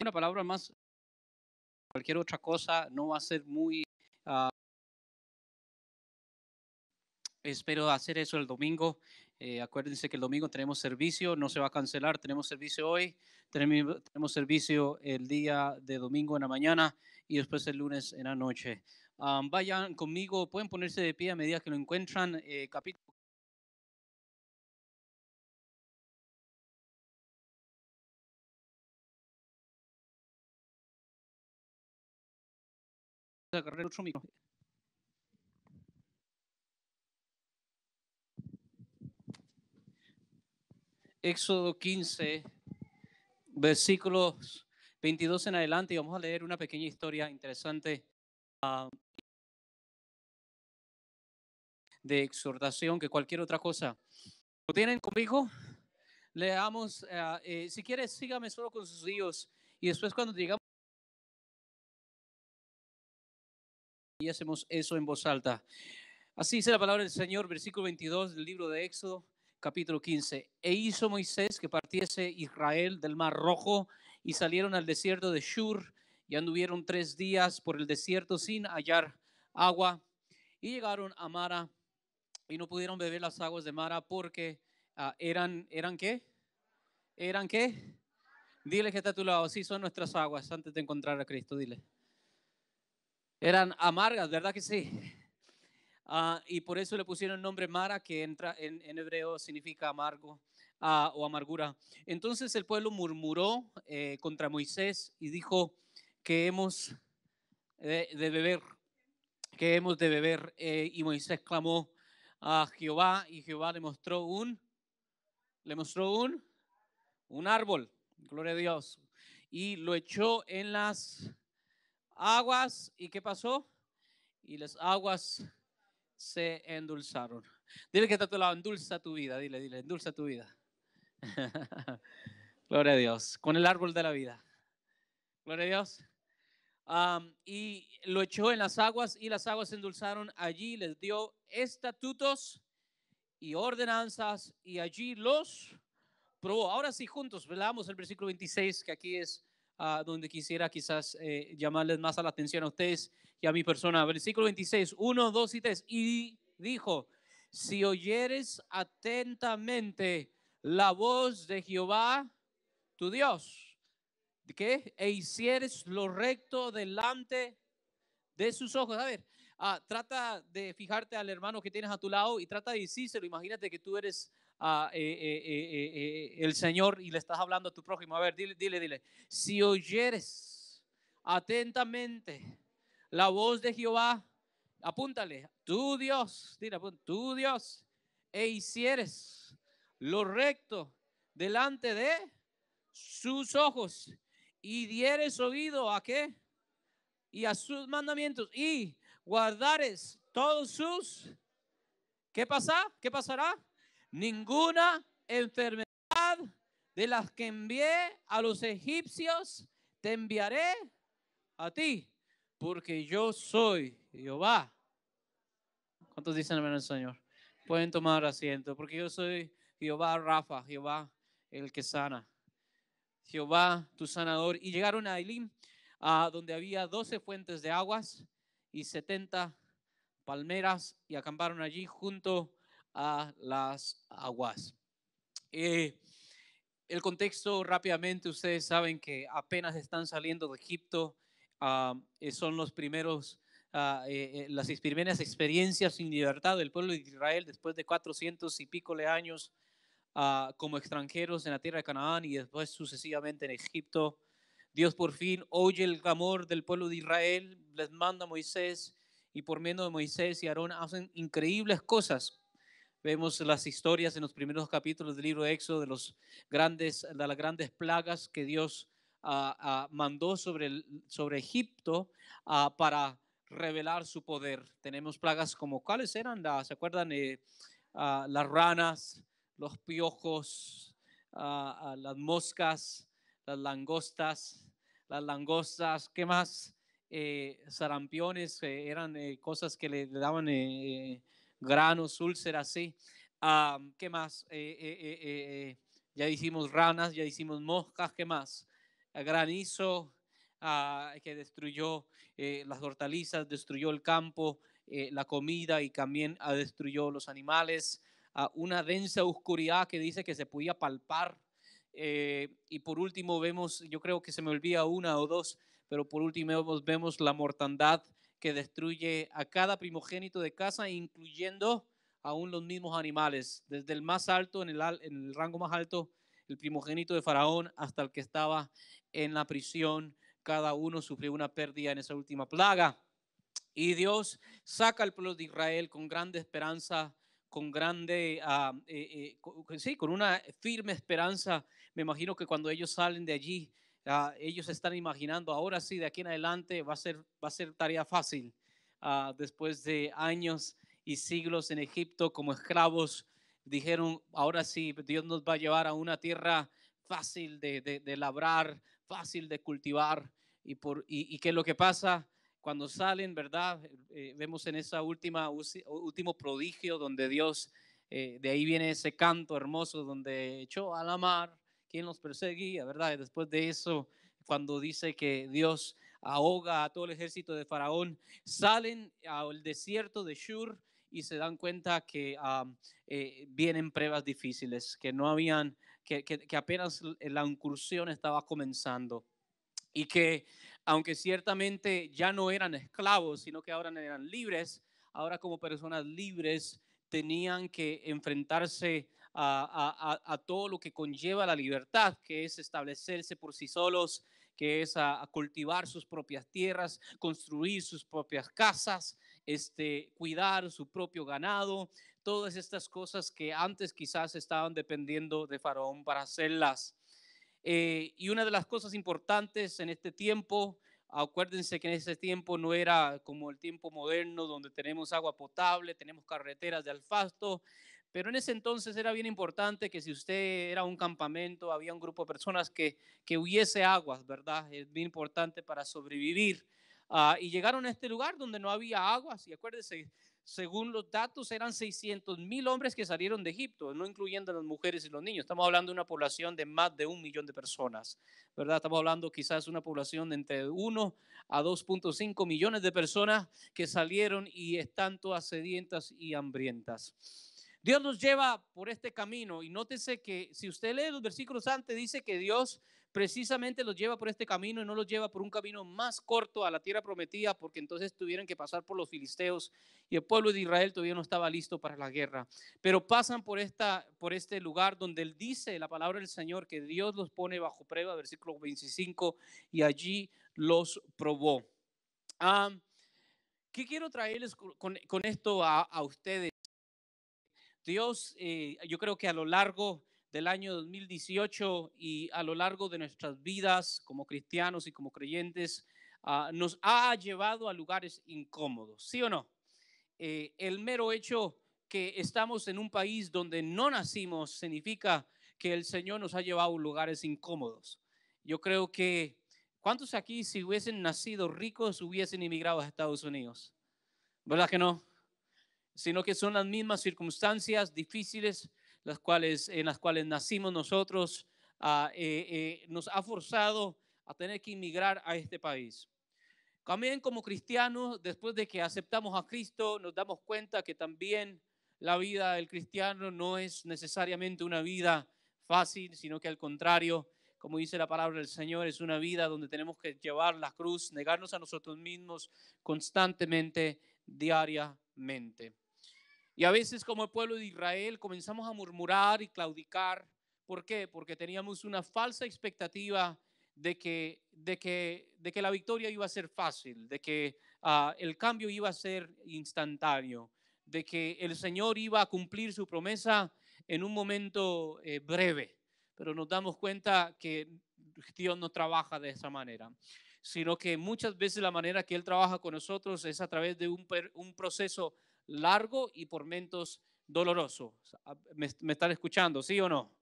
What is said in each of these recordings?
una ah, palabra más, cualquier otra cosa no va a ser muy... Ah, espero hacer eso el domingo. Eh, acuérdense que el domingo tenemos servicio, no se va a cancelar, tenemos servicio hoy, tenemos, servicio el día de domingo en la mañana y después el lunes en la noche. Ah, vayan conmigo, pueden ponerse de pie a medida que lo encuentran. Eh, capítulo agarrar otro Éxodo 15, versículos 22 en adelante, y vamos a leer una pequeña historia interesante ah, de exhortación que cualquier otra cosa. ¿Lo tienen conmigo? Leamos, ah, eh, si quieres, sígame solo con sus hijos, y después cuando llegamos y hacemos eso en voz alta. Así dice la palabra del Señor, versículo 22 del libro de Éxodo, capítulo 15. E hizo Moisés que partiese Israel del mar rojo y salieron al desierto de Shur y anduvieron tres días por el desierto sin hallar agua y llegaron a Mara y no pudieron beber las aguas de Mara porque ah, eran, ¿eran qué? ¿Eran qué? Dile que está a tu lado, así son nuestras aguas antes de encontrar a Cristo, dile eran amargas, ¿verdad que sí? Ah, y por eso le pusieron el nombre Mara, que entra en, hebreo significa amargo ah, o amargura. Entonces el pueblo murmuró eh, contra Moisés y dijo que hemos de, beber, que eh, hemos de beber. y Moisés clamó a Jehová y Jehová le mostró un, le mostró un, un árbol, gloria a Dios, y lo echó en las aguas, ¿y qué pasó? Y las aguas se endulzaron. Dile que está a tu lado, endulza tu vida, dile, dile, endulza tu vida. Gloria a Dios, con el árbol de la vida. Gloria a Dios. y lo echó en las aguas y las aguas se endulzaron. Allí les dio estatutos y ordenanzas y allí los probó. Ahora sí, juntos, velamos el versículo 26, que aquí es donde quisiera quizás eh, llamarles más a la atención a ustedes y a mi persona. Versículo 26, 1, 2 y 3. Y dijo, si oyeres atentamente la voz de Jehová, tu Dios, qué e hicieres lo recto delante de sus ojos. A ver, ah, trata de fijarte al hermano que tienes a tu lado y trata de decírselo. Imagínate que tú eres eh, eh, eh, el Señor y le estás hablando a tu prójimo. A ver, dile, dile, dile. Si oyeres atentamente la voz de Jehová, apúntale, tu Dios, dile, tu Dios, e hicieres lo recto delante de sus ojos y dieres oído a qué? Y a sus mandamientos y guardares todos sus. ¿Qué pasa? ¿Qué pasará? ninguna enfermedad de las que envié a los egipcios te enviaré a ti, porque yo soy Jehová. ¿Cuántos dicen amén al Señor? Pueden tomar asiento, porque yo soy Jehová Rafa, Jehová el que sana, Jehová tu sanador. Y llegaron a Elim, a donde había 12 fuentes de aguas y setenta palmeras, y acamparon allí junto a las aguas. Eh, el contexto rápidamente, ustedes saben que apenas están saliendo de Egipto, ah, eh, son los primeros, ah, eh, las primeras experiencias sin libertad del pueblo de Israel después de cuatrocientos y pico de años ah, como extranjeros en la tierra de Canaán y después sucesivamente en Egipto. Dios por fin oye el clamor del pueblo de Israel, les manda a Moisés y por medio de Moisés y Aarón hacen increíbles cosas Vemos las historias en los primeros capítulos del libro de Éxodo de, los grandes, de las grandes plagas que Dios ah, ah, mandó sobre, sobre Egipto ah, para revelar su poder. Tenemos plagas como, ¿cuáles eran? ¿Se acuerdan? las ranas, los piojos, las moscas, las langostas, las langostas, ¿qué más? Eh, sarampiones eh, eran eh, cosas que le, le daban granos, úlceras, sí. ¿Qué más? Eh, eh, eh, ya hicimos ranas, ya hicimos moscas, ¿qué más? Granizo ah, que destruyó las hortalizas, destruyó el campo, la comida y también ah, destruyó los animales. Ah, una densa oscuridad que dice que se podía palpar. y por último vemos, yo creo que se me olvida una o dos, pero por último vemos la mortandad que destruye a cada primogénito de casa, incluyendo aún los mismos animales, desde el más alto, en el, rango más alto, el primogénito de Faraón, hasta el que estaba en la prisión. Cada uno sufrió una pérdida en esa última plaga. Y Dios saca al pueblo de Israel con grande esperanza, con grande, ah, eh, eh, con una firme esperanza. Me imagino que cuando ellos salen de allí, Ah, ellos están imaginando, ahora sí, de aquí en adelante va a ser, va a ser tarea fácil. Ah, después de años y siglos en Egipto como esclavos, dijeron, ahora sí, Dios nos va a llevar a una tierra fácil de, de, labrar, fácil de cultivar. Y, por, y, qué es lo que pasa cuando salen, ¿verdad? Eh, eh, vemos en esa última, último prodigio donde Dios, eh, de ahí viene ese canto hermoso donde echó a la mar ¿Quién los perseguía, ¿verdad? después de eso, cuando dice que Dios ahoga a todo el ejército de Faraón, salen al desierto de Shur y se dan cuenta que ah, eh, vienen pruebas difíciles, que no habían, que, que apenas la incursión estaba comenzando y que aunque ciertamente ya no eran esclavos, sino que ahora eran libres, ahora como personas libres tenían que enfrentarse a, todo lo que conlleva la libertad, que es establecerse por sí solos, que es cultivar sus propias tierras, construir sus propias casas, este, cuidar su propio ganado, todas estas cosas que antes quizás estaban dependiendo de Faraón para hacerlas. Eh, y una de las cosas importantes en este tiempo, acuérdense que en ese tiempo no era como el tiempo moderno donde tenemos agua potable, tenemos carreteras de alfasto, pero en ese entonces era bien importante que si usted era un campamento, había un grupo de personas que, que huyese aguas, ¿verdad? Es bien importante para sobrevivir. Ah, y llegaron a este lugar donde no había aguas. Y acuérdense, según los datos, eran 600 mil hombres que salieron de Egipto, no incluyendo las mujeres y los niños. Estamos hablando de una población de más de un millón de personas, ¿verdad? Estamos hablando quizás de una población de entre 1 a 2.5 millones de personas que salieron y están todas sedientas y hambrientas. Dios nos lleva por este camino y nótese que si usted lee los versículos antes, dice que Dios precisamente los lleva por este camino y no los lleva por un camino más corto a la tierra prometida, porque entonces tuvieron que pasar por los filisteos y el pueblo de Israel todavía no estaba listo para la guerra. Pero pasan por, esta, por este lugar donde él dice la palabra del Señor que Dios los pone bajo prueba, versículo 25, y allí los probó. Ah, ¿Qué quiero traerles con, esto a ustedes? Dios, eh, yo creo que a lo largo del año 2018 y a lo largo de nuestras vidas como cristianos y como creyentes, ah, nos ha llevado a lugares incómodos, ¿sí o no? Eh, el mero hecho que estamos en un país donde no nacimos significa que el Señor nos ha llevado a lugares incómodos. Yo creo que, ¿cuántos aquí si hubiesen nacido ricos hubiesen emigrado a Estados Unidos? ¿Verdad que no? sino que son las mismas circunstancias difíciles las cuales, en las cuales nacimos nosotros, ah, eh, eh, nos ha forzado a tener que inmigrar a este país. También como cristianos, después de que aceptamos a Cristo, nos damos cuenta que también la vida del cristiano no es necesariamente una vida fácil, sino que al contrario, como dice la palabra del Señor, es una vida donde tenemos que llevar la cruz, negarnos a nosotros mismos constantemente, diariamente. Y a veces como el pueblo de Israel comenzamos a murmurar y claudicar. ¿Por qué? Porque teníamos una falsa expectativa de que, de que, de que la victoria iba a ser fácil, de que ah, el cambio iba a ser instantáneo, de que el Señor iba a cumplir su promesa en un momento eh, breve. Pero nos damos cuenta que Dios no trabaja de esa manera, sino que muchas veces la manera que Él trabaja con nosotros es a través de un, un proceso largo y por momentos doloroso. Ah, ¿Me, están escuchando, sí o no?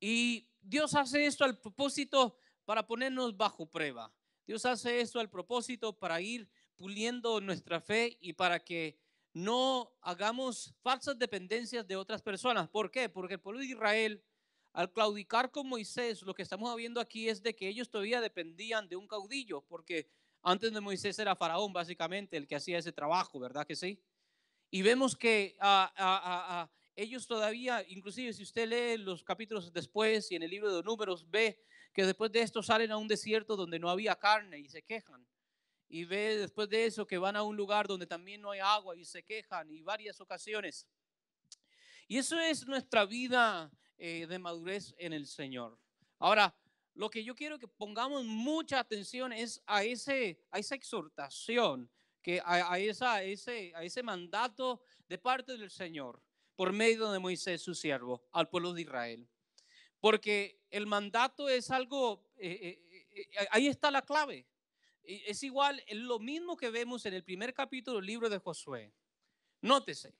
Y Dios hace esto al propósito para ponernos bajo prueba. Dios hace esto al propósito para ir puliendo nuestra fe y para que no hagamos falsas dependencias de otras personas. ¿Por qué? Porque el pueblo de Israel, al claudicar con Moisés, lo que estamos viendo aquí es de que ellos todavía dependían de un caudillo, porque antes de Moisés era Faraón, básicamente, el que hacía ese trabajo, ¿verdad que sí? Y vemos que ah, ah, ah, ellos todavía, inclusive si usted lee los capítulos después y en el libro de números, ve que después de esto salen a un desierto donde no había carne y se quejan. Y ve después de eso que van a un lugar donde también no hay agua y se quejan y varias ocasiones. Y eso es nuestra vida eh, de madurez en el Señor. Ahora, lo que yo quiero que pongamos mucha atención es a, ese, a esa exhortación, que a, esa, ese, a ese mandato de parte del Señor por medio de Moisés, su siervo, al pueblo de Israel. Porque el mandato es algo, eh, eh, eh, ahí está la clave. Es igual, es lo mismo que vemos en el primer capítulo del libro de Josué. Nótese,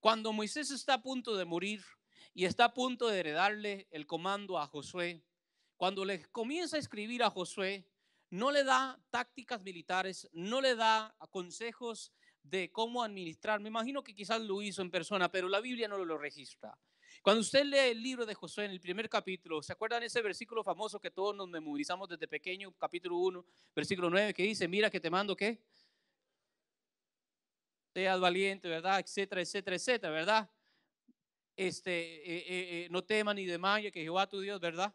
cuando Moisés está a punto de morir y está a punto de heredarle el comando a Josué, cuando le comienza a escribir a Josué, no le da tácticas militares, no le da consejos de cómo administrar. Me imagino que quizás lo hizo en persona, pero la Biblia no lo registra. Cuando usted lee el libro de Josué en el primer capítulo, ¿se acuerdan ese versículo famoso que todos nos memorizamos desde pequeño, capítulo 1, versículo 9, que dice, mira que te mando que Seas valiente, ¿verdad? Etcétera, etcétera, etcétera, ¿verdad? Este, eh, eh, eh, no temas ni demaya que Jehová tu Dios, ¿verdad?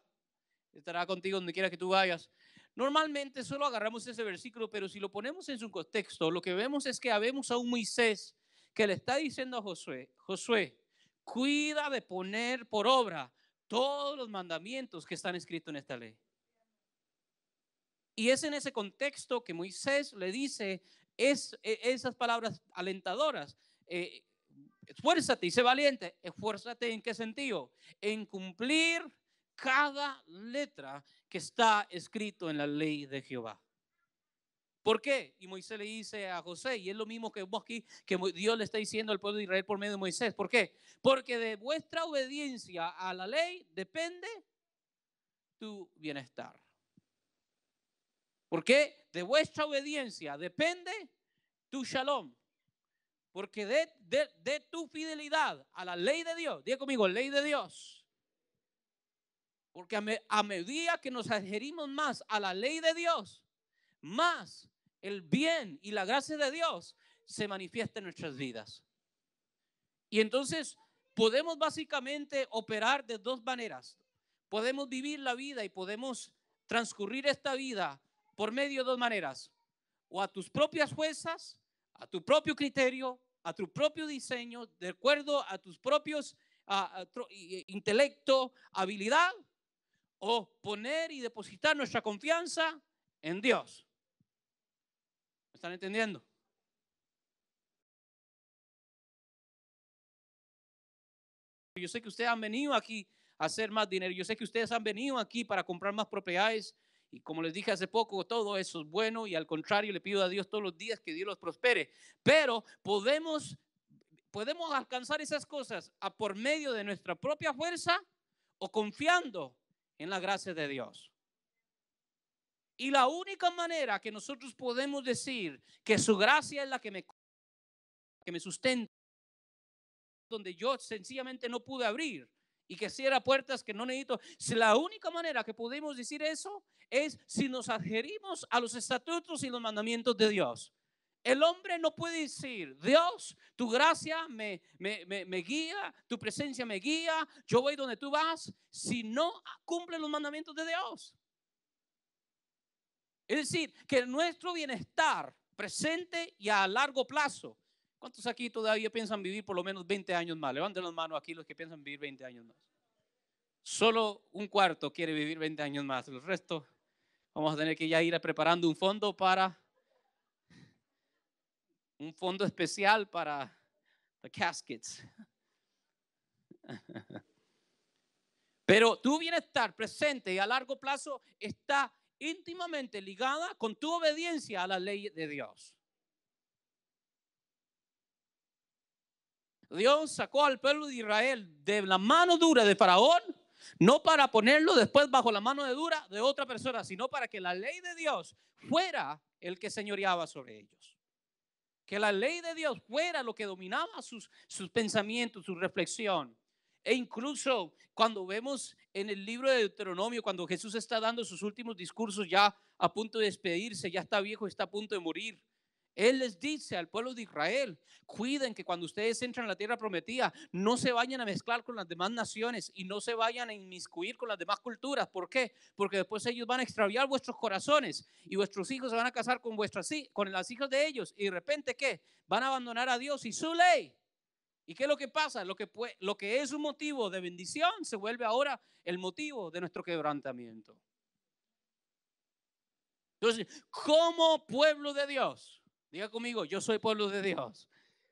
estará contigo donde quiera que tú vayas. Normalmente solo agarramos ese versículo, pero si lo ponemos en su contexto, lo que vemos es que habemos a un Moisés que le está diciendo a Josué, Josué, cuida de poner por obra todos los mandamientos que están escritos en esta ley. Y es en ese contexto que Moisés le dice es, e, esas palabras alentadoras. Eh, esfuérzate y sé valiente. Esfuérzate en qué sentido? En cumplir cada letra que está escrito en la ley de Jehová. ¿Por qué? Y Moisés le dice a José, y es lo mismo que aquí, que Dios le está diciendo al pueblo de Israel por medio de Moisés. ¿Por qué? Porque de vuestra obediencia a la ley depende tu bienestar. ¿Por qué? De vuestra obediencia depende tu shalom. Porque de, tu fidelidad a la ley de Dios, diga conmigo, ley de Dios porque a, medida que nos adherimos más a la ley de Dios, más el bien y la gracia de Dios se manifiesta en nuestras vidas. Y entonces podemos básicamente operar de dos maneras. Podemos vivir la vida y podemos transcurrir esta vida por medio de dos maneras. O a tus propias fuerzas, a tu propio criterio, a tu propio diseño, de acuerdo a tus propios intelecto, habilidad, o poner y depositar nuestra confianza en Dios. ¿Me están entendiendo? Yo sé que ustedes han venido aquí a hacer más dinero. Yo sé que ustedes han venido aquí para comprar más propiedades. Y como les dije hace poco, todo eso es bueno y al contrario le pido a Dios todos los días que Dios los prospere. Pero podemos, podemos alcanzar esas cosas a por medio de nuestra propia fuerza o confiando en la gracia de Dios. Y la única manera que nosotros podemos decir que su gracia es la que me, que me sustenta, donde yo sencillamente no pude abrir y que cierra puertas que no necesito. La única manera que podemos decir eso es si nos adherimos a los estatutos y los mandamientos de Dios. El hombre no puede decir, Dios, tu gracia me, guía, tu presencia me guía, yo voy donde tú vas, si no cumple los mandamientos de Dios. Es decir, que nuestro bienestar presente y a largo plazo. ¿Cuántos aquí todavía piensan vivir por lo menos 20 años más? Levanten las manos aquí los que piensan vivir 20 años más. Solo un cuarto quiere vivir 20 años más. El resto vamos a tener que ya ir preparando un fondo para un fondo especial para caskets. Pero tu bienestar presente y a largo plazo está íntimamente ligada con tu obediencia a la ley de Dios. Dios sacó al pueblo de Israel de la mano dura de Faraón, no para ponerlo después bajo la mano dura de otra persona, sino para que la ley de Dios fuera el que señoreaba sobre ellos que la ley de Dios fuera lo que dominaba sus, sus pensamientos, su reflexión. E incluso cuando vemos en el libro de Deuteronomio, cuando Jesús está dando sus últimos discursos ya a punto de despedirse, ya está viejo, está a punto de morir, él les dice al pueblo de Israel, cuiden que cuando ustedes entran a la tierra prometida, no se vayan a mezclar con las demás naciones y no se vayan a inmiscuir con las demás culturas. ¿Por qué? Porque después ellos van a extraviar vuestros corazones y vuestros hijos se van a casar con, vuestras, con las hijas de ellos. Y de repente, ¿qué? Van a abandonar a Dios y su ley. ¿Y qué es lo que pasa? Lo que, lo que es un motivo de bendición se vuelve ahora el motivo de nuestro quebrantamiento. Entonces, como pueblo de Dios, Diga conmigo, yo soy pueblo de Dios.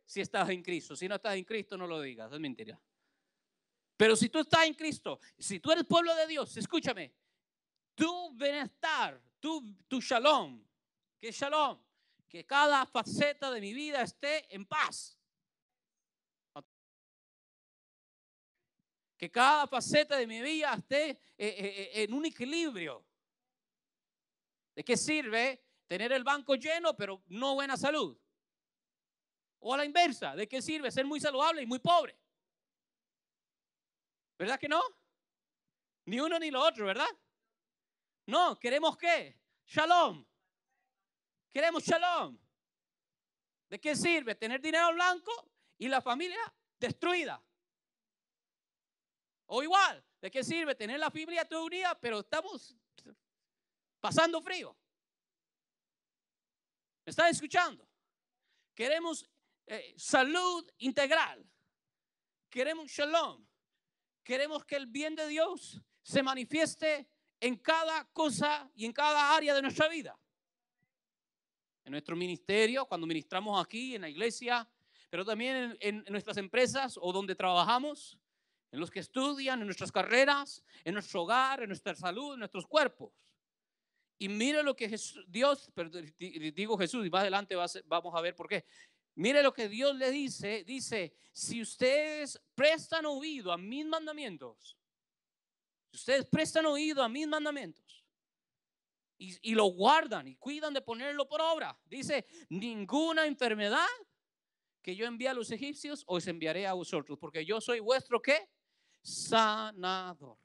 Si estás en Cristo, si no estás en Cristo, no lo digas, es mentira. Pero si tú estás en Cristo, si tú eres pueblo de Dios, escúchame, tu bienestar, tu, tu shalom, que shalom, que cada faceta de mi vida esté en paz. Que cada faceta de mi vida esté eh, eh, eh, en un equilibrio. ¿De qué sirve tener el banco lleno, pero no buena salud. O a la inversa, ¿de qué sirve ser muy saludable y muy pobre? ¿Verdad que no? Ni uno ni lo otro, ¿verdad? No, queremos qué? Shalom. Queremos shalom. ¿De qué sirve tener dinero blanco y la familia destruida? O igual, ¿de qué sirve tener la familia toda unida, pero estamos pasando frío? ¿Me están escuchando? Queremos eh, salud integral. Queremos shalom. Queremos que el bien de Dios se manifieste en cada cosa y en cada área de nuestra vida. En nuestro ministerio, cuando ministramos aquí, en la iglesia, pero también en nuestras empresas o donde trabajamos, en los que estudian, en nuestras carreras, en nuestro hogar, en nuestra salud, en nuestros cuerpos. Y mire lo que Dios, digo Jesús, y más adelante vamos a ver por qué. Mire lo que Dios le dice, dice, si ustedes prestan oído a mis mandamientos, si ustedes prestan oído a mis mandamientos y, y lo guardan y cuidan de ponerlo por obra, dice, ninguna enfermedad que yo envíe a los egipcios os enviaré a vosotros, porque yo soy vuestro qué? Sanador.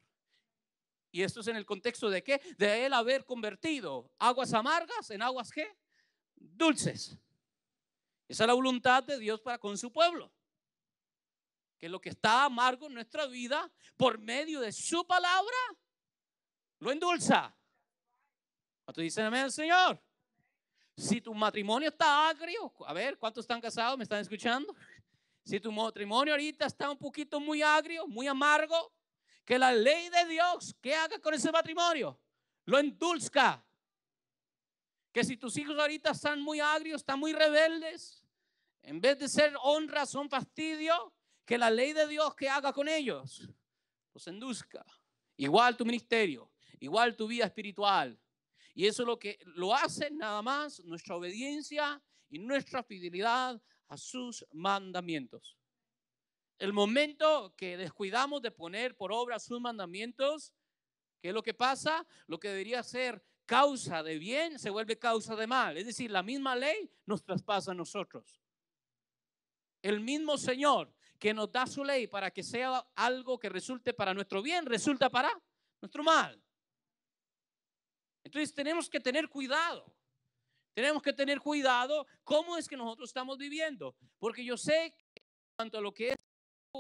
Y esto es en el contexto de qué? De él haber convertido aguas amargas en aguas qué? Dulces. Esa es la voluntad de Dios para con su pueblo. Que lo que está amargo en nuestra vida, por medio de su palabra, lo endulza. tú dicen amén Señor? Si tu matrimonio está agrio, a ver, ¿cuántos están casados? ¿Me están escuchando? Si tu matrimonio ahorita está un poquito muy agrio, muy amargo, que la ley de Dios, ¿qué haga con ese matrimonio? Lo endulzca. Que si tus hijos ahorita están muy agrios, están muy rebeldes, en vez de ser honra, son fastidio, que la ley de Dios que haga con ellos, los endulzca. Igual tu ministerio, igual tu vida espiritual. Y eso es lo que lo hace nada más nuestra obediencia y nuestra fidelidad a sus mandamientos. El momento que descuidamos de poner por obra sus mandamientos, ¿qué es lo que pasa? Lo que debería ser causa de bien se vuelve causa de mal. Es decir, la misma ley nos traspasa a nosotros. El mismo Señor que nos da su ley para que sea algo que resulte para nuestro bien, resulta para nuestro mal. Entonces tenemos que tener cuidado. Tenemos que tener cuidado cómo es que nosotros estamos viviendo. Porque yo sé que en cuanto a lo que es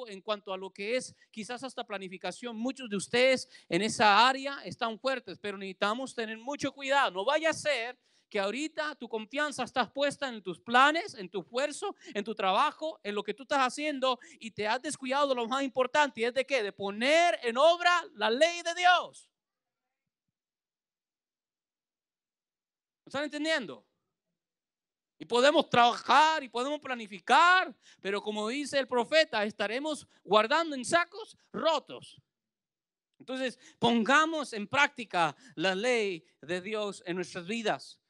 en cuanto a lo que es quizás hasta planificación. Muchos de ustedes en esa área están fuertes, pero necesitamos tener mucho cuidado. No vaya a ser que ahorita tu confianza está puesta en tus planes, en tu esfuerzo, en tu trabajo, en lo que tú estás haciendo y te has descuidado de lo más importante. es de qué? De poner en obra la ley de Dios. ¿Me están entendiendo? Y podemos trabajar y podemos planificar, pero como dice el profeta, estaremos guardando en sacos rotos. Entonces, pongamos en práctica la ley de Dios en nuestras vidas.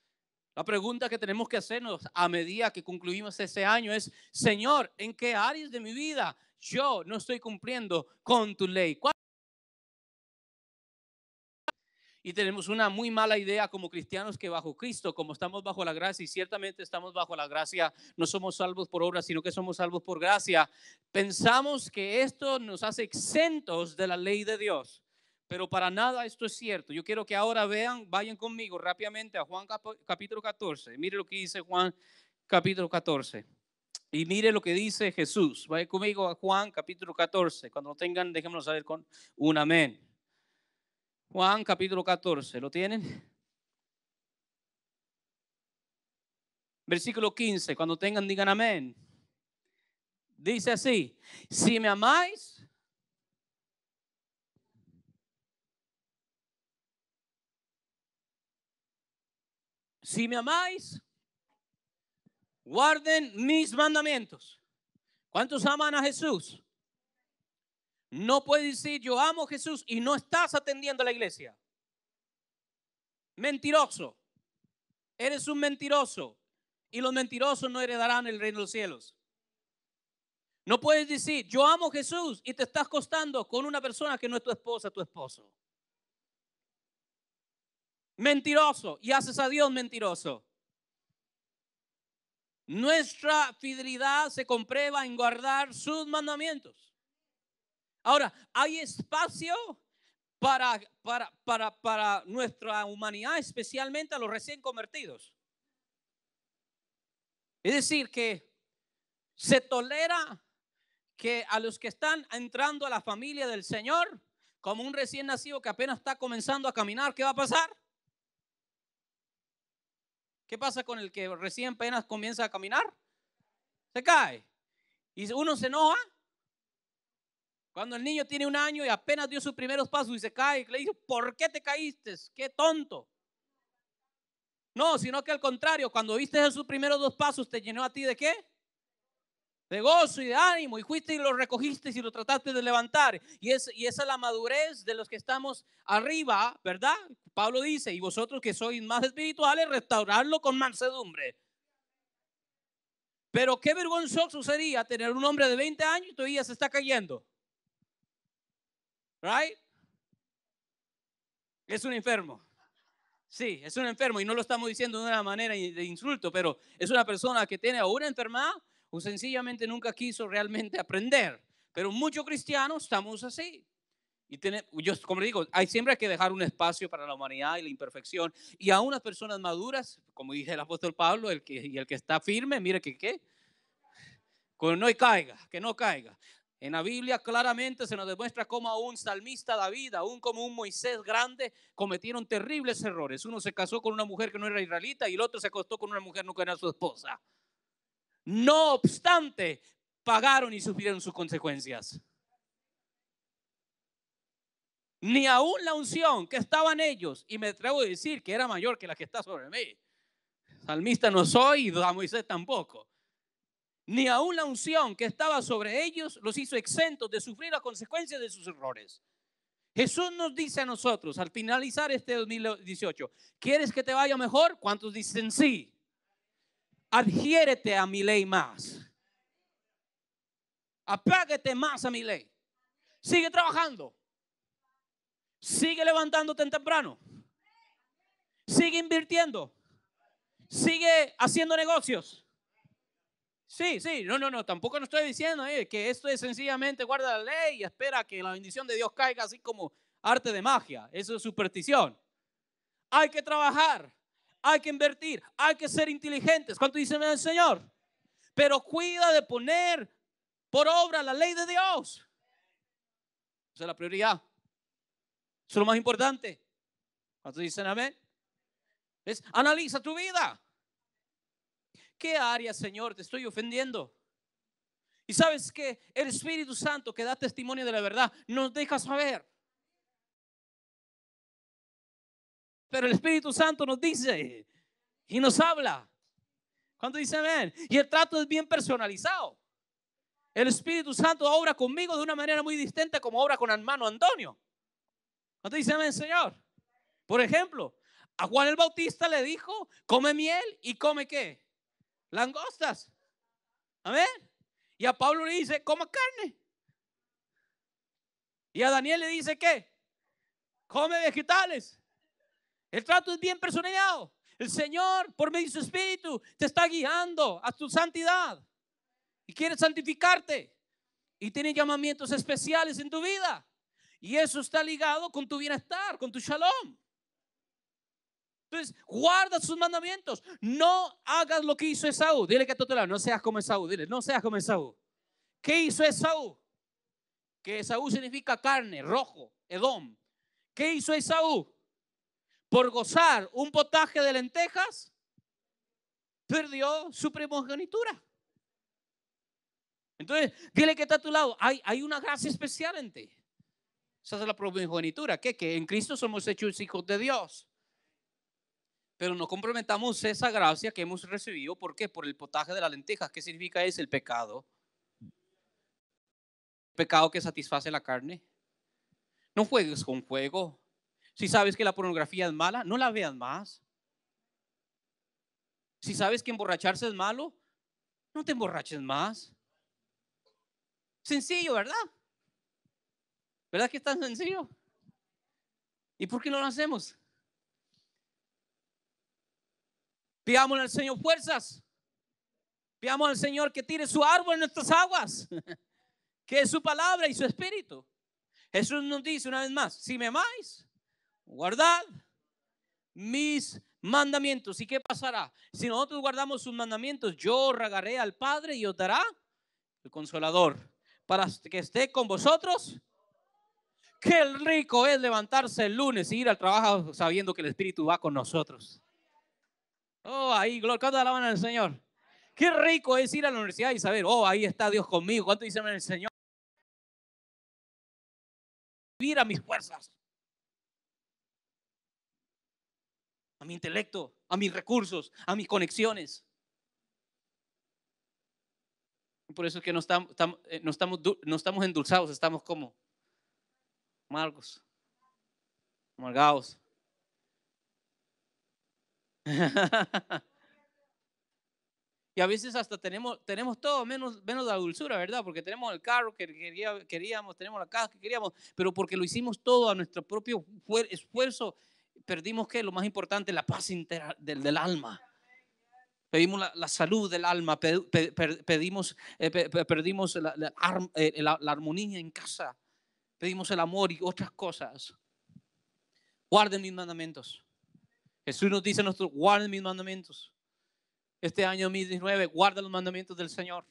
La pregunta que tenemos que hacernos a medida que concluimos ese año es, Señor, ¿en qué áreas de mi vida yo no estoy cumpliendo con tu ley? y tenemos una muy mala idea como cristianos que bajo Cristo, como estamos bajo la gracia, y ciertamente estamos bajo la gracia, no somos salvos por obra, sino que somos salvos por gracia, pensamos que esto nos hace exentos de la ley de Dios. Pero para nada esto es cierto. Yo quiero que ahora vean, vayan conmigo rápidamente a Juan capítulo 14. Mire lo que dice Juan capítulo 14. Y mire lo que dice Jesús. Vayan conmigo a Juan capítulo 14. Cuando lo tengan, déjenmelo saber con un amén. Juan capítulo 14, ¿lo tienen? Versículo 15, cuando tengan, digan amén. Dice así, si me amáis, si me amáis, guarden mis mandamientos. ¿Cuántos aman a Jesús? No puedes decir yo amo a Jesús y no estás atendiendo a la iglesia. Mentiroso. Eres un mentiroso. Y los mentirosos no heredarán el reino de los cielos. No puedes decir yo amo a Jesús y te estás costando con una persona que no es tu esposa, tu esposo. Mentiroso. Y haces a Dios mentiroso. Nuestra fidelidad se comprueba en guardar sus mandamientos. Ahora, hay espacio para, para, para, para nuestra humanidad, especialmente a los recién convertidos. Es decir, que se tolera que a los que están entrando a la familia del Señor, como un recién nacido que apenas está comenzando a caminar, ¿qué va a pasar? ¿Qué pasa con el que recién apenas comienza a caminar? Se cae. Y uno se enoja cuando el niño tiene un año y apenas dio sus primeros pasos y se cae, le dice, ¿por qué te caíste? ¡Qué tonto! No, sino que al contrario, cuando viste sus primeros dos pasos, te llenó a ti de qué? De gozo y de ánimo, y fuiste y lo recogiste y lo trataste de levantar. Y, y esa es la madurez de los que estamos arriba, ¿verdad? Pablo dice, y vosotros que sois más espirituales, restaurarlo con mansedumbre. Pero qué vergonzoso sería tener un hombre de 20 años y todavía se está cayendo. Right? Es un enfermo. Sí, es un enfermo y no lo estamos diciendo de una manera de insulto, pero es una persona que tiene o una enfermedad o sencillamente nunca quiso realmente aprender. Pero muchos cristianos estamos así. Y yo, como le digo, hay, siempre hay que dejar un espacio para la humanidad y la imperfección. Y a unas personas maduras, como dije el apóstol Pablo, el que, y el que está firme, mire que qué, que no caiga, que no caiga. En la Biblia claramente se nos demuestra cómo a un salmista David, aún como un Moisés grande, cometieron terribles errores. Uno se casó con una mujer que no era israelita y el otro se acostó con una mujer que no era su esposa. No obstante, pagaron y sufrieron sus consecuencias. Ni aún la unción que estaban ellos, y me atrevo a decir que era mayor que la que está sobre mí. Salmista no soy y a Moisés tampoco ni aún la unción que estaba sobre ellos los hizo exentos de sufrir las consecuencias de sus errores. Jesús nos dice a nosotros al finalizar este 2018, ¿quieres que te vaya mejor? ¿Cuántos dicen sí? Adhiérete a mi ley más. Apágate más a mi ley. Sigue trabajando. Sigue levantándote temprano. Sigue invirtiendo. Sigue haciendo negocios Sí, sí, no, no, no, tampoco no estoy diciendo eh, que esto es sencillamente guarda la ley y espera que la bendición de Dios caiga así como arte de magia, eso es superstición. Hay que trabajar, hay que invertir, hay que ser inteligentes. ¿Cuánto dice el Señor? Pero cuida de poner por obra la ley de Dios. Esa es la prioridad. Eso es lo más importante. ¿Cuánto dicen amén? Es analiza tu vida qué área, Señor, te estoy ofendiendo? Y sabes que el Espíritu Santo que da testimonio de la verdad nos deja saber. Pero el Espíritu Santo nos dice y nos habla. Cuando dice amén? Y el trato es bien personalizado. El Espíritu Santo obra conmigo de una manera muy distinta como obra con hermano Antonio. ¿Cuánto dice amén, Señor? Por ejemplo, a Juan el Bautista le dijo, come miel y come qué? Langostas. Amén. Y a Pablo le dice, coma carne. Y a Daniel le dice, ¿qué? Come vegetales. El trato es bien personalizado. El Señor, por medio de su Espíritu, te está guiando a tu santidad. Y quiere santificarte. Y tiene llamamientos especiales en tu vida. Y eso está ligado con tu bienestar, con tu shalom. Entonces, guarda sus mandamientos. No hagas lo que hizo Esaú. Dile que a tu lado, no seas como Esaú. Dile, no seas como Esaú. ¿Qué hizo Esaú? Que Esaú significa carne, rojo, Edom. ¿Qué hizo Esaú? Por gozar un potaje de lentejas, perdió su primogenitura. Entonces, dile que está a tu lado. Hay, hay una gracia especial en ti. Esa es la primogenitura. ¿Qué? Que en Cristo somos hechos hijos de Dios pero no comprometamos esa gracia que hemos recibido. ¿Por qué? Por el potaje de la lenteja ¿Qué significa eso? el pecado? Pecado que satisface la carne. No juegues con fuego. Si sabes que la pornografía es mala, no la veas más. Si sabes que emborracharse es malo, no te emborraches más. Sencillo, ¿verdad? ¿Verdad que es tan sencillo? ¿Y por qué no lo hacemos? Pidámosle al Señor fuerzas. Pidamos al Señor que tire su árbol en nuestras aguas, que es su palabra y su espíritu. Jesús nos dice una vez más, si me amáis, guardad mis mandamientos. ¿Y qué pasará? Si nosotros guardamos sus mandamientos, yo regaré al Padre y os dará el consolador para que esté con vosotros. Qué rico es levantarse el lunes y e ir al trabajo sabiendo que el Espíritu va con nosotros. Oh, ahí, gloria. ¿Cuánto alaban al Señor? Qué rico es ir a la universidad y saber, oh, ahí está Dios conmigo. ¿Cuánto dicen el Señor? Vivir a mis fuerzas, a mi intelecto, a mis recursos, a mis conexiones. Por eso es que no estamos, eh, no estamos, no estamos endulzados, estamos como amargos, amargados. y a veces hasta tenemos, tenemos todo menos, menos la dulzura, ¿verdad? Porque tenemos el carro que queríamos, tenemos la casa que queríamos, pero porque lo hicimos todo a nuestro propio esfuerzo, perdimos que lo más importante, la paz inter del, del, alma. Pedimos la, salud del alma, pedimos, perdimos la, la armonía en casa, pedimos el amor y otras cosas. Guarden mis mandamientos. Jesús nos dice a nosotros, guarden mis mandamientos. Este año 2019, guarda los mandamientos del Señor.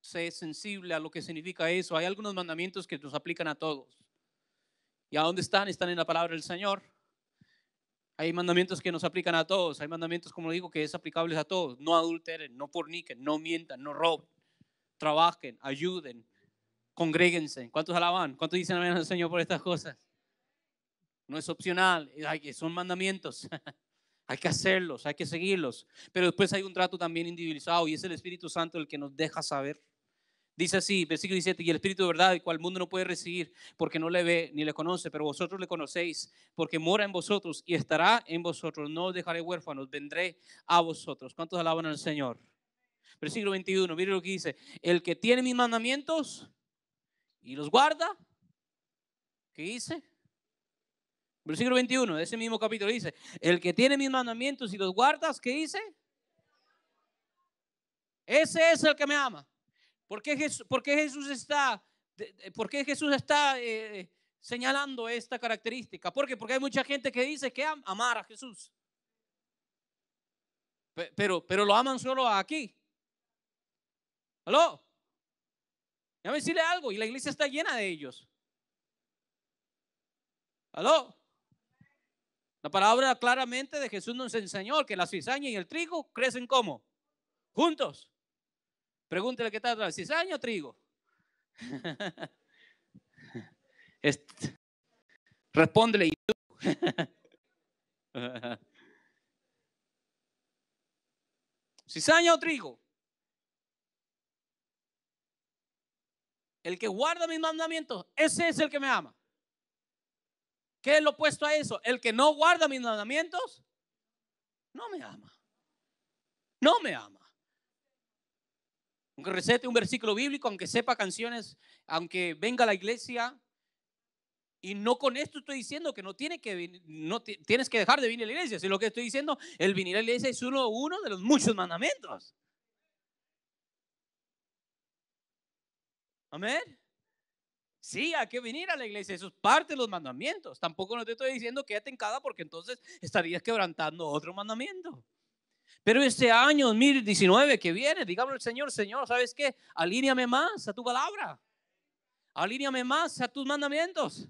Sé sensible a lo que significa eso. Hay algunos mandamientos que nos aplican a todos. ¿Y a dónde están? Están en la palabra del Señor. Hay mandamientos que nos aplican a todos. Hay mandamientos, como digo, que es aplicables a todos. No adulteren, no forniquen, no mientan, no roben. Trabajen, ayuden, congréguense. ¿Cuántos alaban? ¿Cuántos dicen amén al Señor por estas cosas? no es opcional, son mandamientos. hay que hacerlos, hay que seguirlos. Pero después hay un trato también individualizado y es el Espíritu Santo el que nos deja saber. Dice así, versículo 17, y el Espíritu de verdad, el cual el mundo no puede recibir porque no le ve ni le conoce, pero vosotros le conocéis porque mora en vosotros y estará en vosotros. No os dejaré huérfanos, vendré a vosotros. ¿Cuántos alaban al Señor? Versículo 21, mire lo que dice, el que tiene mis mandamientos y los guarda, ¿qué dice? Versículo 21 de ese mismo capítulo dice, el que tiene mis mandamientos y los guardas, ¿qué dice? Ese es el que me ama. ¿Por qué Jesús, está, por Jesús está eh, señalando esta característica? ¿Por qué? Porque hay mucha gente que dice que amar a Jesús. Pero, pero lo aman solo aquí. ¿Aló? Déjame decirle algo. Y la iglesia está llena de ellos. ¿Aló? La palabra claramente de Jesús nos enseñó que la cizaña y el trigo crecen como? Juntos. Pregúntele qué tal, cizaña o trigo. Este, respóndele tú. cizaña o trigo. El que guarda mis mandamientos, ese es el que me ama. ¿Qué es lo opuesto a eso? El que no guarda mis mandamientos, no me ama. No me ama. Aunque recete un versículo bíblico, aunque sepa canciones, aunque venga a la iglesia, y no con esto estoy diciendo que no, tiene que, no tienes que dejar de venir a la iglesia, sino lo que estoy diciendo, el venir a la iglesia es uno, uno de los muchos mandamientos. Amén. Sí, hay que venir a la iglesia, eso es parte de los mandamientos. Tampoco no te estoy diciendo quédate en cada porque entonces estarías quebrantando otro mandamiento. Pero este año 2019 que viene, digamos el Señor, Señor, ¿sabes qué? Alíneame más a tu palabra. Alíneame más a tus mandamientos.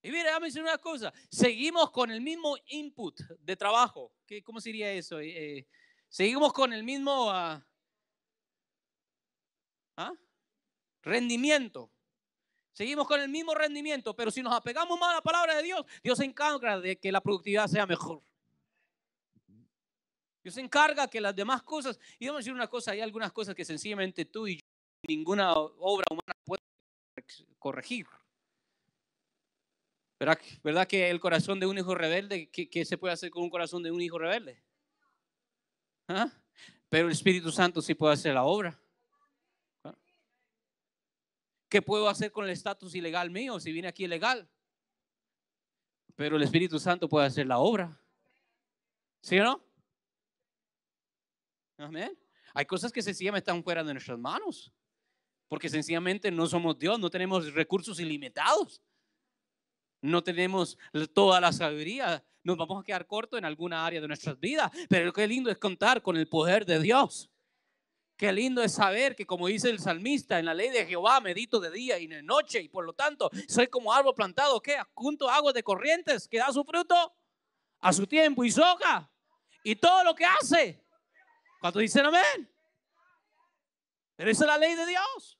Y mire, déjame decir una cosa. Seguimos con el mismo input de trabajo. ¿Qué, ¿Cómo sería eso? Eh, eh, seguimos con el mismo... ¿ah? ¿Ah? rendimiento. Seguimos con el mismo rendimiento, pero si nos apegamos más a la palabra de Dios, Dios se encarga de que la productividad sea mejor. Dios se encarga que las demás cosas, y vamos a decir una cosa, hay algunas cosas que sencillamente tú y yo, ninguna obra humana puede corregir. ¿Verdad, ¿Verdad que el corazón de un hijo rebelde, ¿qué, se puede hacer con un corazón de un hijo rebelde? ¿Ah? Pero el Espíritu Santo sí puede hacer la obra. ¿Qué puedo hacer con el estatus ilegal mío si viene aquí ilegal? Pero el Espíritu Santo puede hacer la obra. ¿Sí o no? Amén. Hay cosas que sencillamente están fuera de nuestras manos. Porque sencillamente no somos Dios, no tenemos recursos ilimitados. No tenemos toda la sabiduría. Nos vamos a quedar cortos en alguna área de nuestras vidas. Pero lo que es lindo es contar con el poder de Dios. Qué lindo es saber que, como dice el salmista, en la ley de Jehová medito de día y de noche, y por lo tanto soy como árbol plantado que junto a aguas de corrientes que da su fruto a su tiempo y soga y todo lo que hace. Cuando dicen amén? Pero esa es la ley de Dios.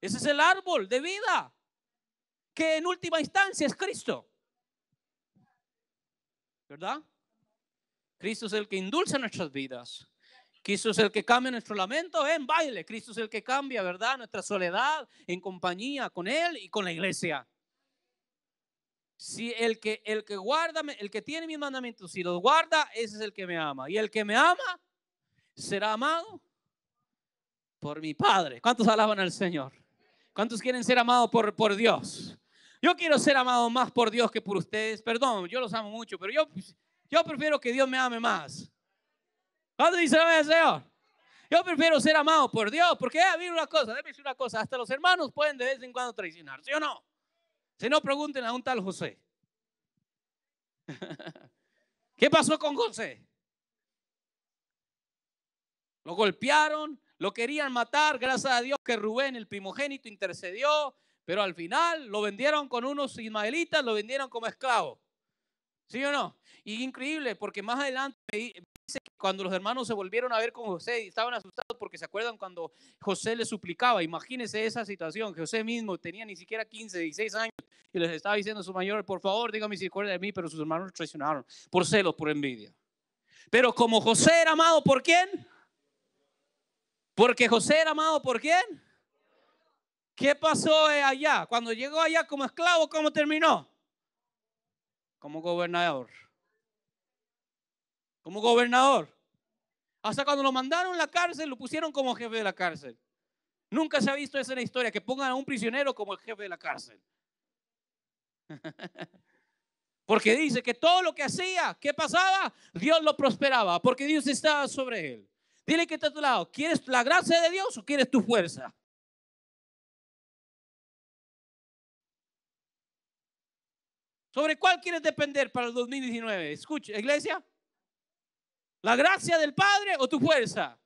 Ese es el árbol de vida que en última instancia es Cristo. ¿Verdad? Cristo es el que indulce nuestras vidas. Cristo es el que cambia nuestro lamento en baile. Cristo es el que cambia, ¿verdad? Nuestra soledad en compañía con Él y con la iglesia. Si el que, el que guarda, el que tiene mis mandamientos, y los guarda, ese es el que me ama. Y el que me ama será amado por mi Padre. ¿Cuántos alaban al Señor? ¿Cuántos quieren ser amados por, por Dios? Yo quiero ser amado más por Dios que por ustedes. Perdón, yo los amo mucho, pero yo, yo prefiero que Dios me ame más. ¿Cuándo dice Señor? Yo prefiero ser amado por Dios, porque hay eh, una cosa, déjame decir una cosa, hasta los hermanos pueden de vez en cuando traicionar, ¿sí o no? Si no, pregunten a un tal José. ¿Qué pasó con José? Lo golpearon, lo querían matar, gracias a Dios que Rubén, el primogénito, intercedió, pero al final lo vendieron con unos ismaelitas, lo vendieron como esclavo. ¿Sí o no? Y increíble, porque más adelante cuando los hermanos se volvieron a ver con José y estaban asustados porque se acuerdan cuando José les suplicaba, imagínense esa situación, José mismo tenía ni siquiera 15, 16 años y les estaba diciendo a su mayor, por favor, si misericordia de mí, pero sus hermanos traicionaron por celos, por envidia. Pero como José era amado por quién? Porque José era amado por quién? ¿Qué pasó allá? Cuando llegó allá como esclavo, ¿cómo terminó? Como gobernador como gobernador. Hasta cuando lo mandaron a la cárcel, lo pusieron como jefe de la cárcel. Nunca se ha visto eso en la historia, que pongan a un prisionero como el jefe de la cárcel. Porque dice que todo lo que hacía, que pasaba? Dios lo prosperaba, porque Dios estaba sobre él. Dile que está a tu lado, ¿quieres la gracia de Dios o quieres tu fuerza? ¿Sobre cuál quieres depender para el 2019? Escucha, iglesia. ¿La gracia del Padre o tu fuerza?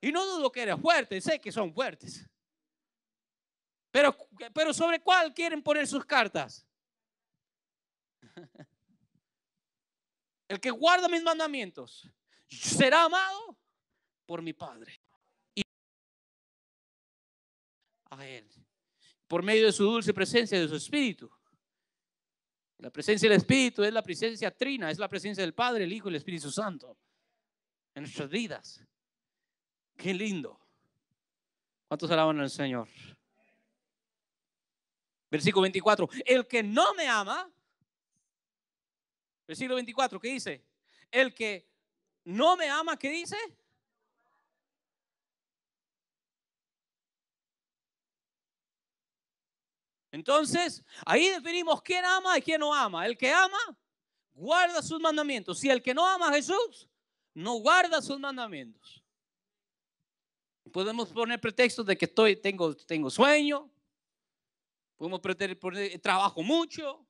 Y no dudo que eres fuerte, sé que son fuertes. Pero, pero ¿sobre cuál quieren poner sus cartas? El que guarda mis mandamientos será amado por mi Padre. Y a Él, por medio de su dulce presencia, de su Espíritu. La presencia del Espíritu es la presencia trina, es la presencia del Padre, el Hijo y el Espíritu Santo en nuestras vidas. Qué lindo. ¿Cuántos alaban al Señor? Versículo 24. El que no me ama, versículo 24, ¿qué dice? El que no me ama, ¿qué dice? Entonces, ahí definimos quién ama y quién no ama. El que ama, guarda sus mandamientos. Si el que no ama a Jesús, no guarda sus mandamientos. Podemos poner pretextos de que estoy, tengo, tengo sueño, podemos poner, trabajo mucho.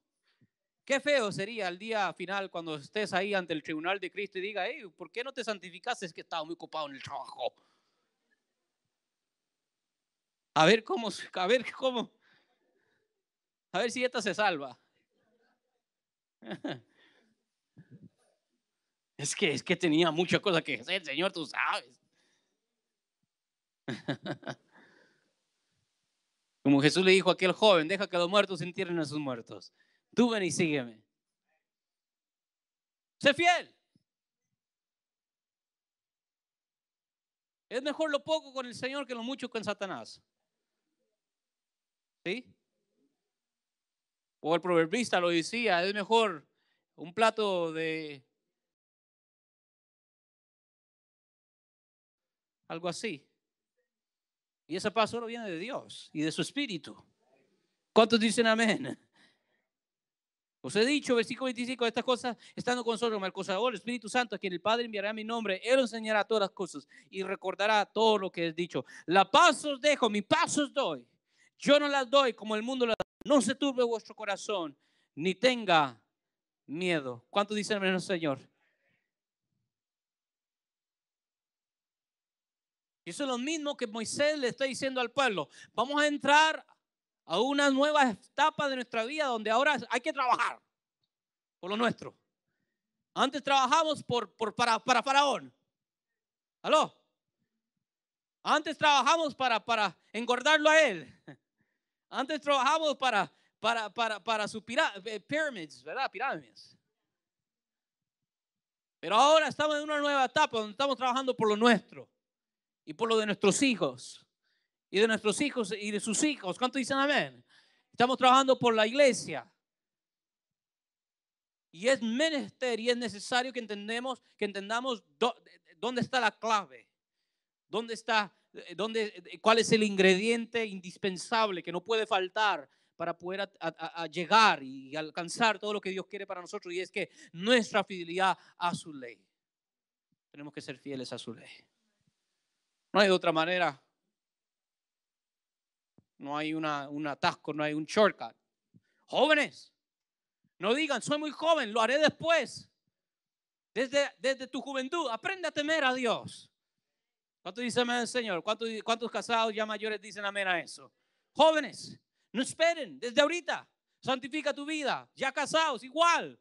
Qué feo sería el día final cuando estés ahí ante el tribunal de Cristo y diga, ¿por qué no te santificaste? Es que estaba muy ocupado en el trabajo. A ver cómo, a ver cómo, a ver si esta se salva. Es que, es que tenía muchas cosas que hacer, Señor, tú sabes. Como Jesús le dijo a aquel joven, deja que los muertos entierren a sus muertos. Tú ven y sígueme. Sé fiel. Es mejor lo poco con el Señor que lo mucho con Satanás. ¿Sí? O el proverbista lo decía, es mejor un plato de algo así. Y esa paz solo viene de Dios y de su Espíritu. ¿Cuántos dicen amén? Os he dicho, versículo 25, estas cosas estando con solo el el Espíritu Santo, a quien el Padre enviará mi nombre, Él enseñará todas las cosas y recordará todo lo que he dicho. La paz os dejo, mi paz os doy. Yo no las doy como el mundo las da. No se turbe vuestro corazón, ni tenga miedo. ¿Cuántos dicen, Amén, Señor? Y eso es lo mismo que Moisés le está diciendo al pueblo. Vamos a entrar a una nueva etapa de nuestra vida donde ahora hay que trabajar por lo nuestro. Antes trabajamos por, por para, para Faraón. ¿Aló? Antes trabajamos para, para engordarlo a él. Antes trabajamos para, para, para, para sus pirámides, eh, ¿verdad? Pirámides. Pero ahora estamos en una nueva etapa donde estamos trabajando por lo nuestro y por lo de nuestros hijos, y de nuestros hijos y de sus hijos. ¿Cuánto dicen amén? Estamos trabajando por la iglesia. Y es menester y es necesario que, entendemos, que entendamos dónde está la clave, dónde está, eh, dónde, eh, cuál es el ingrediente indispensable que no puede faltar para poder llegar y alcanzar todo lo que Dios quiere para nosotros. Y es que nuestra fidelidad a su ley. Tenemos que ser fieles a su ley. No hay otra manera. No hay una, un atasco, no hay un shortcut. Jóvenes, no digan, soy muy joven, lo haré después. Desde, desde tu juventud, aprende a temer a Dios. ¿Cuántos dicen amén, Señor? ¿Cuántos casados ya mayores dicen amén a eso? Jóvenes, no esperen, desde ahorita, santifica tu vida. Ya casados, igual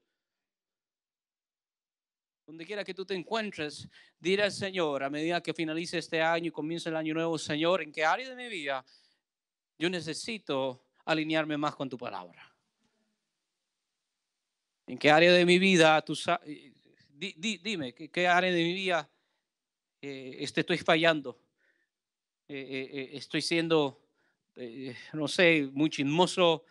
donde quiera que tú te encuentres, dirá al Señor, a medida que finalice este año y comience el año nuevo, Señor, ¿en qué área de mi vida yo necesito alinearme más con tu palabra? ¿En qué área de mi vida, tú eh, di, di, dime, qué área de mi vida eh, este, estoy fallando? Eh, estoy siendo, no sé, muy chismoso,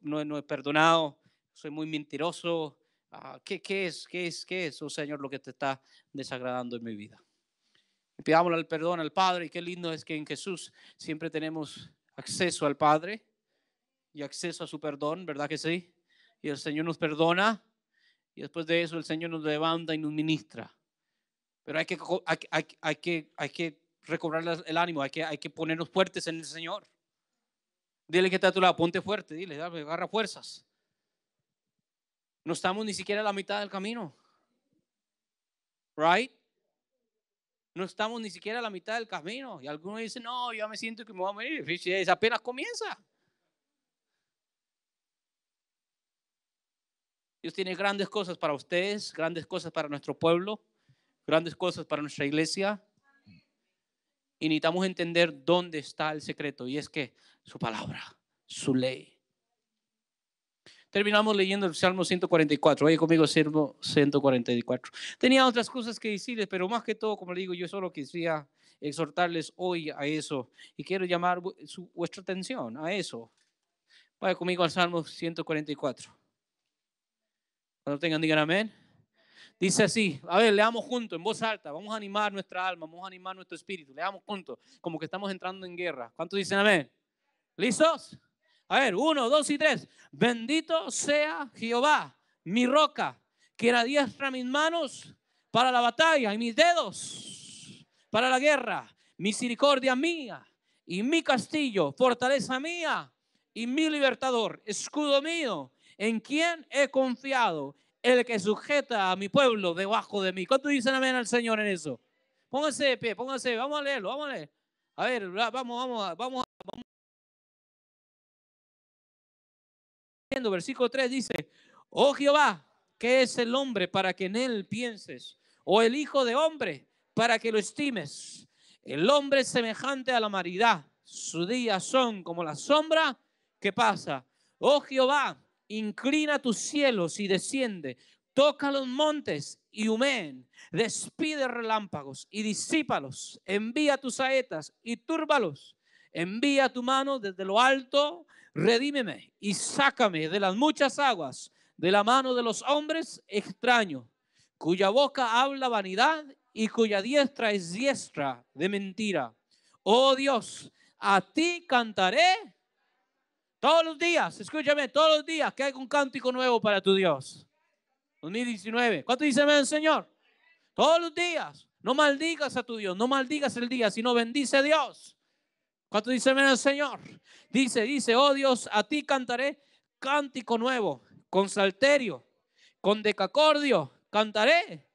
no he, no he perdonado, soy muy mentiroso, Ah, ¿qué, es, qué es, qué es, oh Señor, lo que te está desagradando en mi vida? Pidámosle el perdón al Padre y qué lindo es que en Jesús siempre tenemos acceso al Padre y acceso a su perdón, ¿verdad que sí? Y el Señor nos perdona y después de eso el Señor nos levanta y nos ministra. Pero hay que, hay, que, hay que recobrar el ánimo, hay que, hay que ponernos fuertes en el Señor. Dile que está a tu lado, ponte fuerte, dile, agarra fuerzas. No estamos ni siquiera a la mitad del camino. Right? No estamos ni siquiera a la mitad del camino. Y algunos dicen, no, yo me siento que me voy a morir. Es apenas comienza. Dios tiene grandes cosas para ustedes, grandes cosas para nuestro pueblo, grandes cosas para nuestra iglesia. Y necesitamos entender dónde está el secreto. Y es que su palabra, su ley, terminamos leyendo el Salmo 144. Oye conmigo, Salmo 144. Tenía otras cosas que decirles, pero más que todo, como le digo, yo solo quisiera exhortarles hoy a eso y quiero llamar su, vuestra atención a eso. Vaya conmigo al Salmo 144. Cuando tengan, digan amén. Dice así, a ver, leamos juntos, en voz alta, vamos a animar nuestra alma, vamos a animar nuestro espíritu, leamos juntos, como que estamos entrando en guerra. ¿Cuántos dicen amén? ¿Listos? A ver, uno, dos y tres. Bendito sea Jehová, mi roca, quien adiestra mis manos para la batalla y mis dedos para la guerra. Misericordia mía y mi castillo, fortaleza mía y mi libertador, escudo mío, en quien he confiado, el que sujeta a mi pueblo debajo de mí. ¿Cuánto dicen amén al Señor en eso? Pónganse de pie, pónganse, vamos a leerlo, vamos a leer. A ver, vamos, vamos, vamos, vamos. versículo 3 dice, oh Jehová, ¿qué es el hombre para que en él pienses? O el hijo de hombre para que lo estimes. El hombre es semejante a la maridad, sus días son como la sombra que pasa. Oh Jehová, inclina tus cielos y desciende, toca los montes y humen despide relámpagos y disípalos, envía tus saetas y túrbalos, envía tu mano desde lo alto, redímeme y sácame de las muchas aguas, de la mano de los hombres extraños, cuya boca habla vanidad y cuya diestra es diestra de mentira. Oh Dios, a ti cantaré todos los días, escúchame, todos los días que hay un cántico nuevo para tu Dios. 2019. ¿Cuánto dice el Señor? Todos los días. No maldigas a tu Dios, no maldigas el día, sino bendice a Dios. ¿Cuánto dice el Señor? Dice, dice, oh Dios, a ti cantaré cántico nuevo, con salterio, con decacordio, cantaré.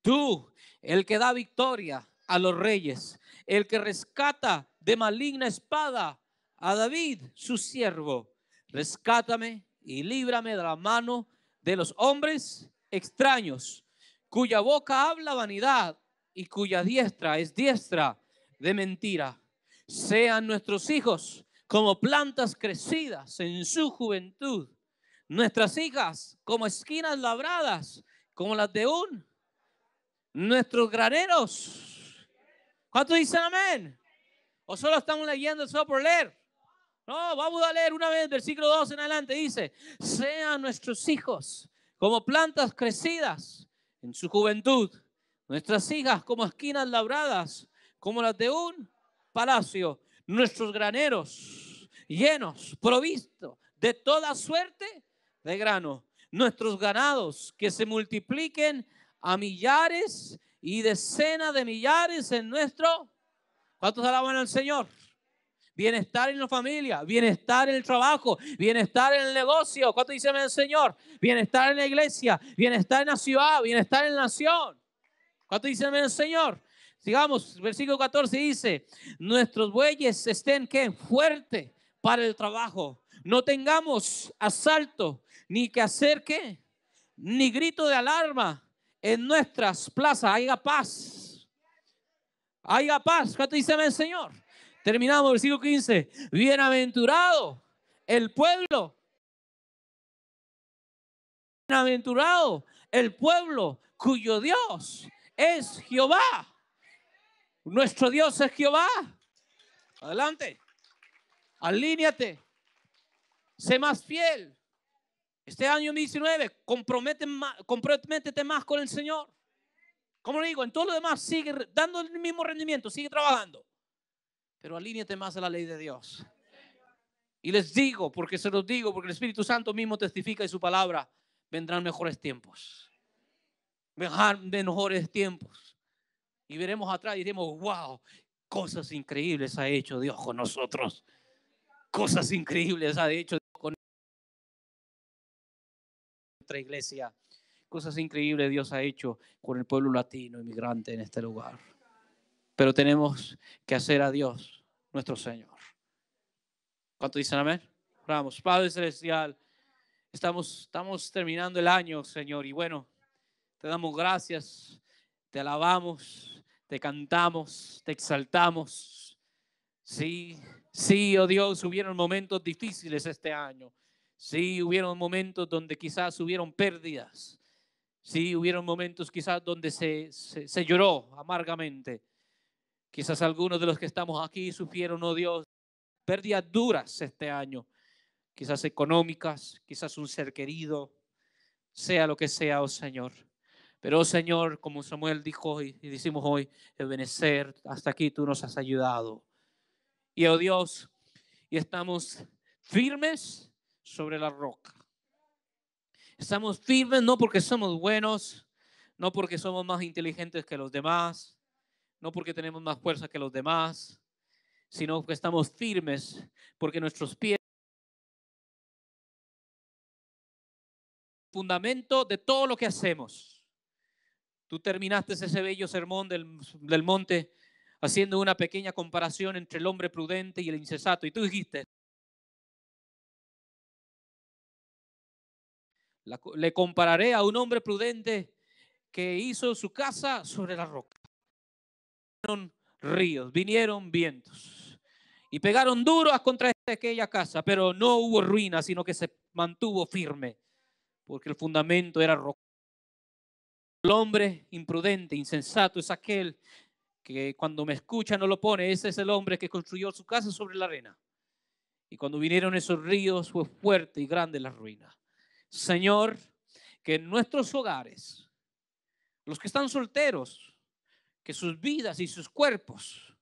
Tú, el que da victoria a los reyes, el que rescata de maligna espada a David, su siervo, rescátame y líbrame de la mano de los hombres extraños, cuya boca habla vanidad y cuya diestra es diestra de mentira sean nuestros hijos como plantas crecidas en su juventud, nuestras hijas como esquinas labradas, como las de un, nuestros graneros. ¿Cuántos dicen amén? ¿O solo estamos leyendo solo por leer? No, vamos a leer una vez, versículo 2 en adelante, dice, sean nuestros hijos como plantas crecidas en su juventud, nuestras hijas como esquinas labradas, como las de un palacio, nuestros graneros llenos, provistos de toda suerte de grano, nuestros ganados que se multipliquen a millares y decenas de millares en nuestro. ¿Cuántos alaban al Señor? Bienestar en la familia, bienestar en el trabajo, bienestar en el negocio. ¿Cuánto dice el Señor? Bienestar en la iglesia, bienestar en la ciudad, bienestar en la nación. ¿Cuánto dice el Señor? Sigamos, versículo 14 dice, nuestros bueyes estén que fuerte para el trabajo. No tengamos asalto, ni que acerque, ni grito de alarma en nuestras plazas. Haya paz. Haya paz. ¿Cuánto dice el Señor? Terminamos, versículo 15. Bienaventurado el pueblo. Bienaventurado el pueblo cuyo Dios es Jehová. Nuestro Dios es Jehová. Adelante. Alíñate. Sé más fiel. Este año 2019, compromete más, comprométete más con el Señor. Como le digo, en todo lo demás sigue dando el mismo rendimiento, sigue trabajando. Pero alíñate más a la ley de Dios. Y les digo, porque se los digo, porque el Espíritu Santo mismo testifica y su palabra, vendrán mejores tiempos. Vendrán mejores tiempos y veremos atrás y diremos, wow, cosas increíbles ha hecho Dios con nosotros. Cosas increíbles ha hecho Dios con nuestra iglesia. Cosas increíbles Dios ha hecho con el pueblo latino inmigrante en este lugar. Pero tenemos que hacer a Dios nuestro Señor. ¿Cuánto dicen amén? Vamos, Padre Celestial, estamos, estamos terminando el año, Señor, y bueno, te damos gracias te alabamos, te cantamos, te exaltamos. Sí, sí, oh Dios, hubieron momentos difíciles este año. Sí, hubieron momentos donde quizás hubieron pérdidas. Sí, hubieron momentos quizás donde se, se lloró amargamente. Quizás algunos de los que estamos aquí sufrieron, oh Dios, pérdidas duras este año. Quizás económicas, quizás un ser querido, sea lo que sea, oh Señor. Pero oh Señor, como Samuel dijo y, y decimos hoy, el benecer, hasta aquí tú nos has ayudado. Y oh Dios, y estamos firmes sobre la roca. Estamos firmes no porque somos buenos, no porque somos más inteligentes que los demás, no porque tenemos más fuerza que los demás, sino que estamos firmes porque nuestros pies fundamento de todo lo que hacemos. Tú terminaste ese bello sermón del, monte haciendo una pequeña comparación entre el hombre prudente y el insensato. Y tú dijiste, le compararé a un hombre prudente que hizo su casa sobre la roca. Vinieron ríos, vinieron vientos y pegaron duros contra aquella casa, pero no hubo ruina, sino que se mantuvo firme, porque el fundamento era roca. El hombre imprudente, insensato, es aquel que cuando me escucha no lo pone. Ese es el hombre que construyó su casa sobre la arena. Y cuando vinieron esos ríos fue fuerte y grande la ruina. Señor, que en nuestros hogares, los que están solteros, que sus vidas y sus cuerpos,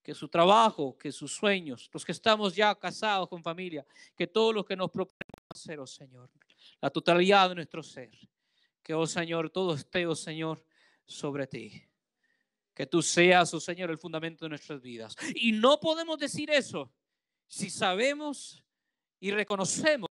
que su trabajo, que sus sueños, los que estamos ya casados con familia, que todo lo que nos proponemos hacer, oh Señor, la totalidad de nuestro ser que, oh Señor, todo esté, oh Señor, sobre ti. Que tú seas, oh Señor, el fundamento de nuestras vidas. Y no podemos decir eso si sabemos y reconocemos.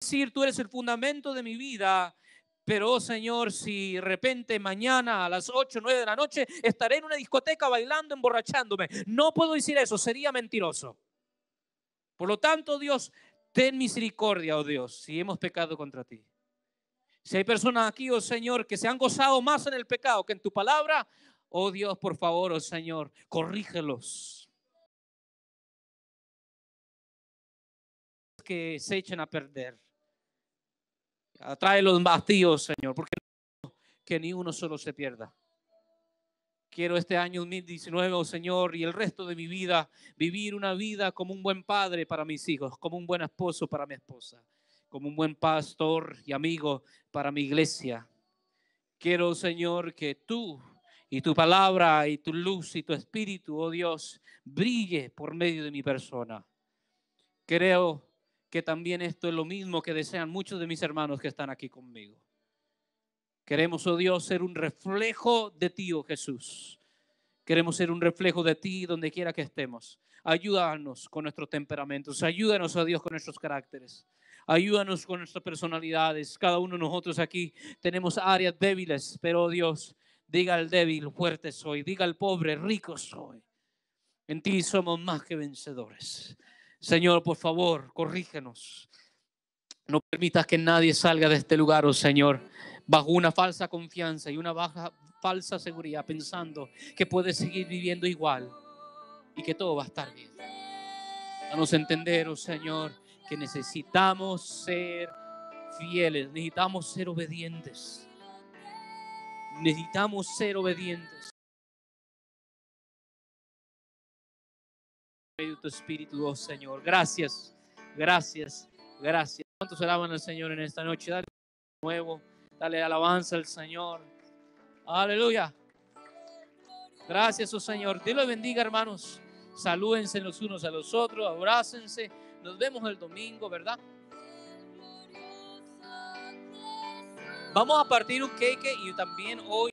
Decir, tú eres el fundamento de mi vida, pero, oh Señor, si de repente mañana a las 8 o 9 de la noche estaré en una discoteca bailando, emborrachándome, no puedo decir eso, sería mentiroso. Por lo tanto, Dios, Ten misericordia, oh Dios, si hemos pecado contra ti. Si hay personas aquí, oh Señor, que se han gozado más en el pecado que en tu palabra, oh Dios, por favor, oh Señor, corrígelos. Que se echen a perder. Atrae los vacíos, Señor, porque que ni uno solo se pierda. Quiero este año 2019, oh Señor, y el resto de mi vida, vivir una vida como un buen padre para mis hijos, como un buen esposo para mi esposa, como un buen pastor y amigo para mi iglesia. Quiero, oh Señor, que tú y tu palabra y tu luz y tu espíritu, oh Dios, brille por medio de mi persona. Creo que también esto es lo mismo que desean muchos de mis hermanos que están aquí conmigo. Queremos, oh Dios, ser un reflejo de ti, oh Jesús. Queremos ser un reflejo de ti donde quiera que estemos. Ayúdanos con nuestros temperamentos, ayúdanos, oh Dios, con nuestros caracteres. Ayúdanos con nuestras personalidades. Cada uno de nosotros aquí tenemos áreas débiles, pero oh Dios, diga al débil, fuerte soy. Diga al pobre, rico soy. En ti somos más que vencedores. Señor, por favor, corrígenos. No permitas que nadie salga de este lugar, oh Señor, bajo una falsa confianza y una baja, falsa seguridad, pensando que puede seguir viviendo igual y que todo va a estar bien. Danos a entender, oh Señor, que necesitamos ser fieles, necesitamos ser obedientes. Necesitamos ser obedientes. espíritu, oh Señor. Gracias, gracias, gracias. ¿Cuántos alaban al Señor en esta noche? Dale nuevo. Dale alabanza al Señor. Aleluya. Gracias, oh Señor. Dios los bendiga, hermanos. Salúdense los unos a los otros, abrácense. Nos vemos el domingo, ¿verdad? Vamos a partir un cake y también hoy.